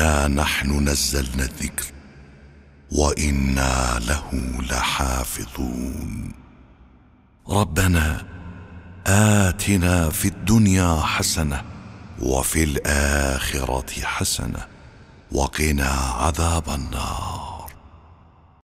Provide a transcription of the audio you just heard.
انا نحن نزلنا الذكر وانا له لحافظون ربنا اتنا في الدنيا حسنه وفي الاخره حسنه وقنا عذاب النار